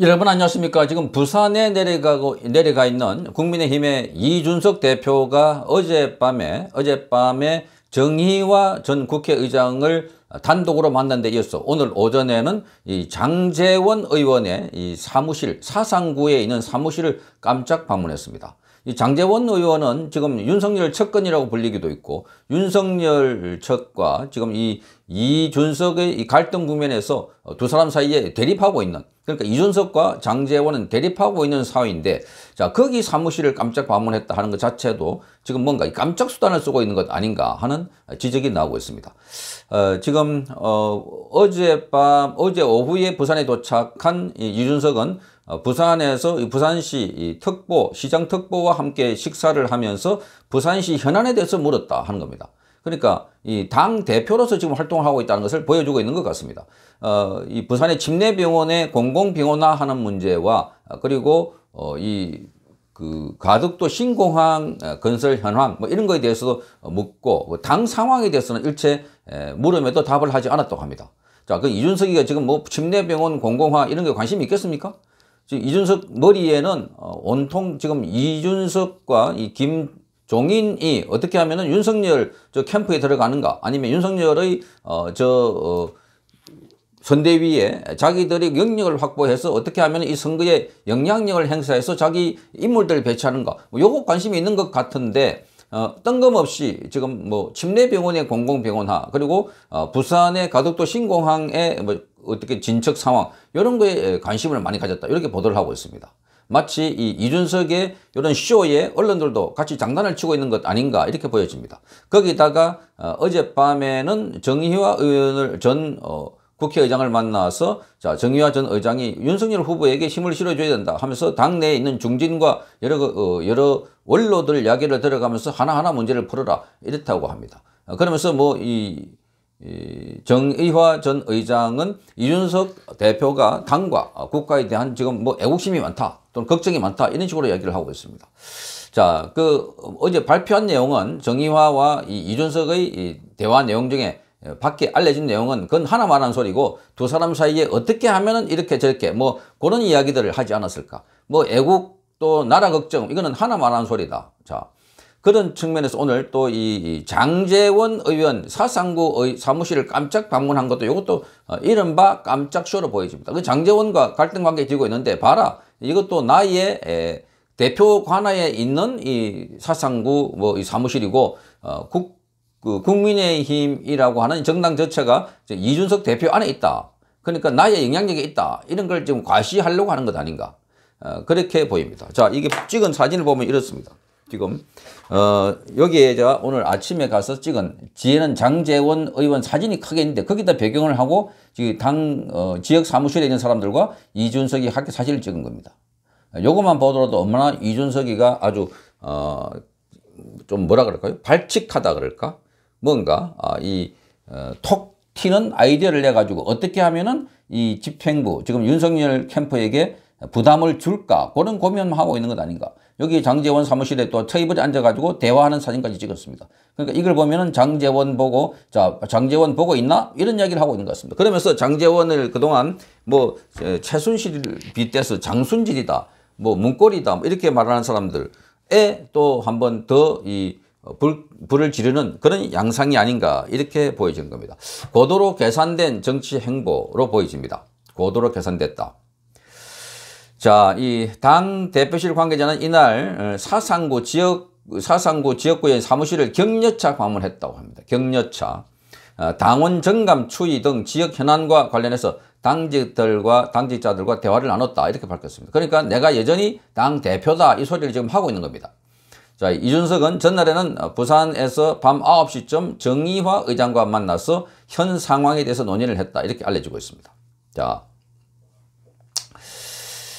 여러분 안녕하십니까 지금 부산에 내려가고 내려가 있는 국민의힘의 이준석 대표가 어젯밤에 어젯밤에 정희와 전 국회의장을 단독으로 만난 데 이어서 오늘 오전에는 이 장재원 의원의 이 사무실 사상구에 있는 사무실을 깜짝 방문했습니다. 장재원 의원은 지금 윤석열 측근이라고 불리기도 있고 윤석열 측과 지금 이 이준석의 이 갈등 국면에서 두 사람 사이에 대립하고 있는 그러니까 이준석과 장재원은 대립하고 있는 사회인데 자 거기 사무실을 깜짝 방문했다 하는 것 자체도 지금 뭔가 깜짝 수단을 쓰고 있는 것 아닌가 하는 지적이 나오고 있습니다. 어, 지금 어, 어젯밤 어제 오후에 부산에 도착한 이준석은 어, 부산에서 부산시 특보 시장 특보와 함께 식사를 하면서 부산시 현안에 대해서 물었다 하는 겁니다. 그러니까 이 당 대표로서 지금 활동을 하고 있다는 것을 보여주고 있는 것 같습니다. 어, 이 부산의 침례병원의 공공병원화하는 문제와 그리고 어, 이그 가덕도 신공항 어, 건설 현황 뭐 이런 거에 대해서도 묻고 그 당 상황에 대해서는 일체 물음에도 답을 하지 않았다고 합니다. 자, 그 이준석이가 지금 뭐 침례병원 공공화 이런 게 관심이 있겠습니까? 지금 이준석 머리에는 온통 어, 지금 이준석과 이 김종인이 어떻게 하면은 윤석열 저 캠프에 들어가는가 아니면 윤석열의 어저 어, 선대위에 자기들이 영역을 확보해서 어떻게 하면 이 선거에 영향력을 행사해서 자기 인물들을 배치하는가 뭐 요거 관심이 있는 것 같은데 어, 뜬금없이 지금 뭐 침례병원의 공공병원화 그리고 어, 부산의 가덕도 신공항의 뭐 어떻게 진척 상황 이런 거에 관심을 많이 가졌다 이렇게 보도를 하고 있습니다. 마치 이 이준석의 이런 쇼에 언론들도 같이 장난을 치고 있는 것 아닌가 이렇게 보여집니다. 거기다가 어, 어젯밤에는 정희화 의원을 전 어, 국회의장을 만나서 자 정의화 전 의장이 윤석열 후보에게 힘을 실어줘야 된다 하면서 당내에 있는 중진과 여러 그, 어, 여러 원로들 이야기를 들어가면서 하나하나 문제를 풀어라 이렇다고 합니다. 어, 그러면서 뭐 이 이 정의화 전 의장은 이준석 대표가 당과 국가에 대한 지금 뭐 애국심이 많다 또는 걱정이 많다 이런 식으로 이야기를 하고 있습니다. 자, 그 어제 발표한 내용은 정의화와 이 이준석의 이 대화 내용 중에 예, 밖에 알려진 내용은 그건 하나만 한 소리고 두 사람 사이에 어떻게 하면은 이렇게 저렇게 뭐 그런 이야기들을 하지 않았을까. 뭐 애국 또 나라 걱정 이거는 하나만 한 소리다. 자 그런 측면에서 오늘 또 이 장재원 의원 사상구 의 사무실을 깜짝 방문한 것도 이것도 어, 이른바 깜짝 쇼로 보여집니다. 그 장재원과 갈등 관계 지고 있는데 봐라 이것도 나의 대표 관하에 있는 이 사상구 뭐 이 사무실이고 어, 국그 국민의힘이라고 하는 정당 자체가 이준석 대표 안에 있다. 그러니까 나의 영향력이 있다. 이런 걸 지금 과시하려고 하는 것 아닌가. 어, 그렇게 보입니다. 자, 이게 찍은 사진을 보면 이렇습니다. 지금 어, 여기에 제가 오늘 아침에 가서 찍은 지혜는 장재원 의원 사진이 크게 있는데 거기다 배경을 하고 지금 당 어, 지역 사무실에 있는 사람들과 이준석이 함께 사진을 찍은 겁니다. 요것만 보더라도 얼마나 이준석이가 아주 어, 좀 뭐라 그럴까요? 발칙하다 그럴까? 뭔가 아, 이톡 어, 튀는 아이디어를 내가지고 어떻게 하면은 이 집행부, 지금 윤석열 캠프에게 부담을 줄까? 그런 고민하고 있는 것 아닌가. 여기 장재원 사무실에 또 테이블에 앉아가지고 대화하는 사진까지 찍었습니다. 그러니까 이걸 보면은 장재원 보고, 자, 장재원 보고 있나? 이런 이야기를 하고 있는 것 같습니다. 그러면서 장재원을 그동안 뭐, 최순실 빗대서 장순질이다, 뭐, 문골리다뭐 이렇게 말하는 사람들에 또 한 번 더 이, 어, 불, 불을 지르는 그런 양상이 아닌가 이렇게 보여지는 겁니다. 고도로 계산된 정치 행보로 보여집니다. 고도로 계산됐다. 자, 이 당 대표실 관계자는 이날 어, 사상구 지역 사상구 지역구의 사무실을 격려차 방문했다고 합니다. 격려차. 어, 당원 정감 추이 등 지역 현안과 관련해서 당직들과 당직자들과 대화를 나눴다 이렇게 밝혔습니다. 그러니까 내가 여전히 당 대표다 이 소리를 지금 하고 있는 겁니다. 자, 이준석은 전날에는 부산에서 밤 9시쯤 정의화 의장과 만나서 현 상황에 대해서 논의를 했다. 이렇게 알려지고 있습니다. 자,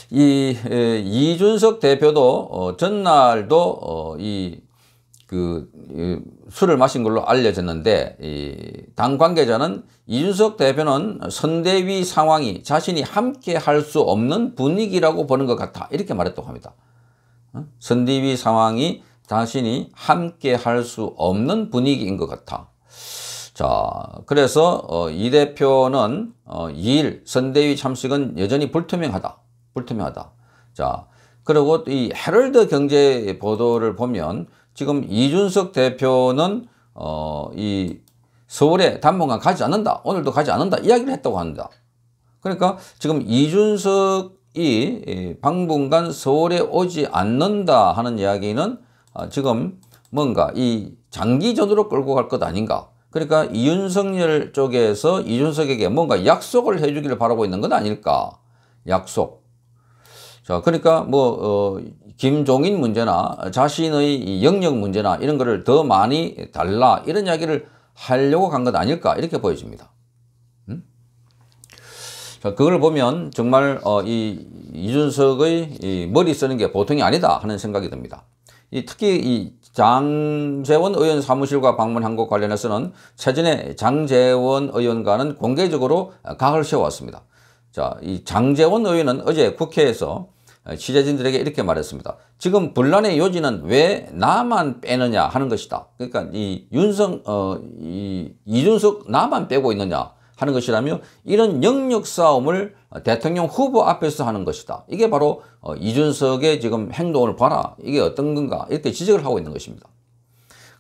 이 에, 이준석 대표도 어, 전날도 어, 이그 이, 술을 마신 걸로 알려졌는데 이, 당 관계자는 이준석 대표는 선대위 상황이 자신이 함께 할 수 없는 분위기라고 보는 것 같아 이렇게 말했다고 합니다. 어? 선대위 상황이 자신이 함께 할 수 없는 분위기인 것 같아. 자, 그래서 어, 이 대표는 어, 2일 선대위 참석은 여전히 불투명하다. 불투명하다. 자, 그리고 이 헤럴드 경제 보도를 보면 지금 이준석 대표는 어, 이 서울에 당분간 가지 않는다. 오늘도 가지 않는다. 이야기를 했다고 합니다. 그러니까 지금 이준석이 당분간 서울에 오지 않는다 하는 이야기는 아, 지금 뭔가 이 장기전으로 끌고 갈 것 아닌가 그러니까 이윤석열 쪽에서 이준석에게 뭔가 약속을 해주기를 바라고 있는 건 아닐까 약속 자 그러니까 뭐 어, 김종인 문제나 자신의 영역 문제나 이런 거를 더 많이 달라 이런 이야기를 하려고 간 것 아닐까 이렇게 보여집니다 음? 자 그걸 보면 정말 어, 이 이준석의 이 머리 쓰는 게 보통이 아니다 하는 생각이 듭니다 특히 이 장재원 의원 사무실과 방문한 것 관련해서는 최근에 장재원 의원과는 공개적으로 각을 세웠습니다. 자, 이 장재원 의원은 어제 국회에서 취재진들에게 이렇게 말했습니다. 지금 분란의 요지는 왜 나만 빼느냐 하는 것이다. 그러니까 이 윤석 어, 이 이준석 나만 빼고 있느냐. 하는 것이라며 이런 영역 싸움을 대통령 후보 앞에서 하는 것이다. 이게 바로 어, 이준석의 지금 행동을 봐라. 이게 어떤 건가 이렇게 지적을 하고 있는 것입니다.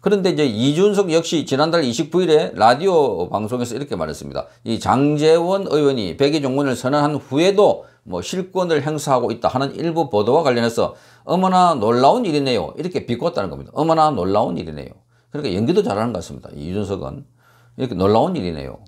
그런데 이제 이준석 역시 지난달 29일에 라디오 방송에서 이렇게 말했습니다. 이 장재원 의원이 백의 종군을 선언한 후에도 뭐 실권을 행사하고 있다 하는 일부 보도와 관련해서 어머나 놀라운 일이네요. 이렇게 비꼬았다는 겁니다. 어머나 놀라운 일이네요. 그러니까 연기도 잘하는 것 같습니다. 이준석은. 이렇게 놀라운 일이네요.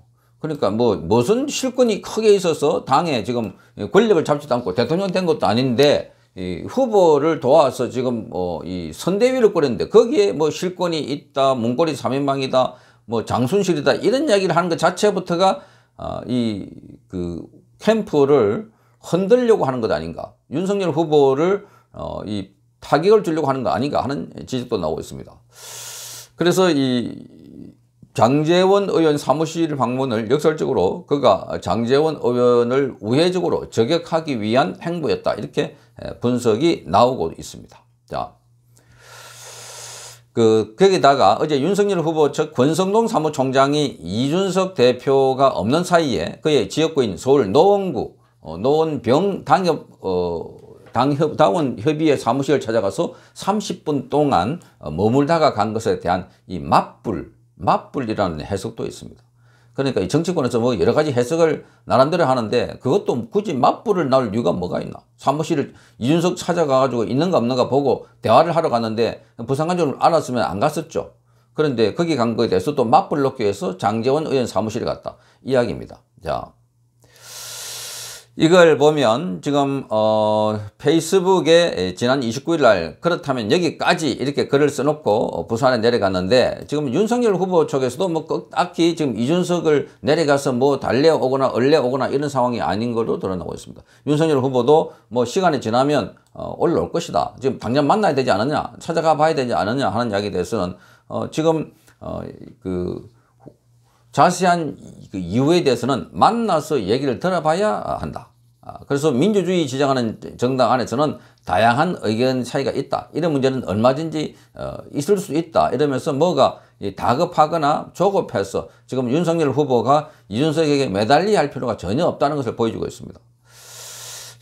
그러니까 뭐 무슨 실권이 크게 있어서 당에 지금 권력을 잡지도 않고 대통령 된 것도 아닌데 이 후보를 도와서 지금 뭐 이 선대위를 꾸렸는데 거기에 뭐 실권이 있다 문고리 삼인방이다 뭐 장순실이다 이런 이야기를 하는 것 자체부터가 아 이그 캠프를 흔들려고 하는 것 아닌가 윤석열 후보를 어 이 타격을 주려고 하는 거 아닌가 하는 지적도 나오고 있습니다. 그래서 이 장재원 의원 사무실 방문을 역설적으로 그가 장재원 의원을 우회적으로 저격하기 위한 행보였다 이렇게 분석이 나오고 있습니다. 자, 그 거기다가 어제 윤석열 후보 측 권성동 사무총장이 이준석 대표가 없는 사이에 그의 지역구인 서울 노원구 어, 노원병 당협 어, 당협 당원 협의회 사무실을 찾아가서 30분 동안 어, 머물다가 간 것에 대한 이 맞불 맞불이라는 해석도 있습니다. 그러니까 이 정치권에서 뭐 여러 가지 해석을 나름대로 하는데 그것도 굳이 맞불을 나 이유가 뭐가 있나. 사무실을 이준석 찾아가가지고 있는가 없는가 보고 대화를 하러 갔는데 부산간적으 알았으면 안 갔었죠. 그런데 거기 간 거에 대해서 또 맞불 놓기 위해서 장재원 의원 사무실에 갔다. 이야기입니다. 자. 이걸 보면 지금 어 페이스북에 지난 29일 날 그렇다면 여기까지 이렇게 글을 써놓고 부산에 내려갔는데 지금 윤석열 후보 쪽에서도 뭐 딱히 지금 이준석을 내려가서 뭐 달래오거나 얼래오거나 이런 상황이 아닌 걸로 드러나고 있습니다. 윤석열 후보도 뭐 시간이 지나면 어 올라올 것이다. 지금 당장 만나야 되지 않느냐 찾아가 봐야 되지 않느냐 하는 이야기에 대해서는 어 지금 어그 자세한 그 이유에 대해서는 만나서 얘기를 들어봐야 한다. 아, 그래서 민주주의 지정하는 정당 안에서는 다양한 의견 차이가 있다. 이런 문제는 얼마든지 어, 있을 수 있다. 이러면서 뭐가 다급하거나 조급해서 지금 윤석열 후보가 이준석에게 매달리 할 필요가 전혀 없다는 것을 보여주고 있습니다.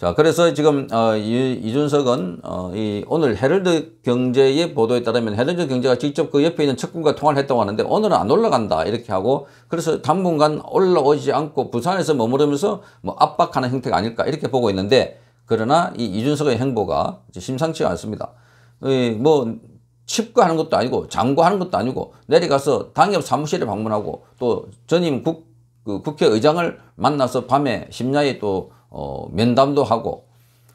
자, 그래서 지금 어, 이, 이 준석은 어, 이 오늘 헤럴드 경제의 보도에 따르면 헤럴드 경제가 직접 그 옆에 있는 측근과 통화를 했다고 하는데 오늘은 안 올라간다 이렇게 하고 그래서 당분간 올라오지 않고 부산에서 머무르면서 뭐 압박하는 형태가 아닐까 이렇게 보고 있는데 그러나 이 이준석의 행보가 심상치 않습니다. 이, 뭐 칩거하는 것도 아니고 장고하는 것도 아니고 내려가서 당협 사무실에 방문하고 또 전임 국, 그 국회의장을 만나서 밤에 심야에 또 어, 면담도 하고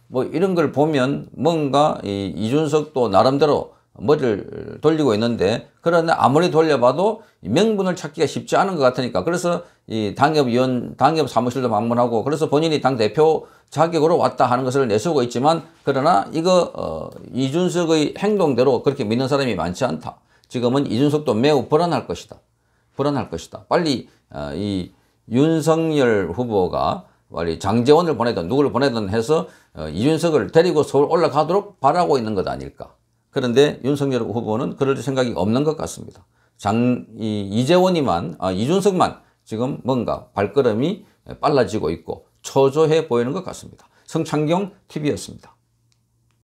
뭐 이런 걸 보면 뭔가 이 이준석도 나름대로 머리를 돌리고 있는데 그런데 아무리 돌려봐도 명분을 찾기가 쉽지 않은 것 같으니까 그래서 이 당협위원 당협 사무실도 방문하고 그래서 본인이 당 대표 자격으로 왔다 하는 것을 내세우고 있지만 그러나 이거 어, 이준석의 행동대로 그렇게 믿는 사람이 많지 않다. 지금은 이준석도 매우 불안할 것이다. 불안할 것이다. 빨리 어, 이 윤석열 후보가 말리 장재원을 보내든 누구를 보내든 해서 어, 이준석을 데리고 서울 올라가도록 바라고 있는 것 아닐까. 그런데 윤석열 후보는 그럴 생각이 없는 것 같습니다. 장, 이, 이재원이만, 아, 이준석만 지금 뭔가 발걸음이 빨라지고 있고 초조해 보이는 것 같습니다. 성창경 TV였습니다.